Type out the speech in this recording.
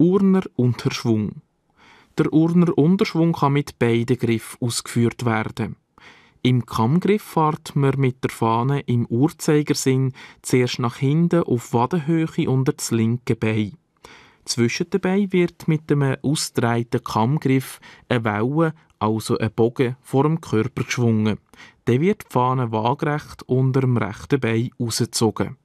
Urner Unterschwung. Der Urner Unterschwung kann mit beiden Griffen ausgeführt werden. Im Kammgriff fährt man mit der Fahne im Uhrzeigersinn zuerst nach hinten auf Wadenhöhe unter das linke Bein. Zwischen den Beinen wird mit einem ausdrehten Kammgriff eine Welle, also ein Bogen, vor dem Körper geschwungen. Dann wird die Fahne waagrecht unter dem rechten Bein rausgezogen.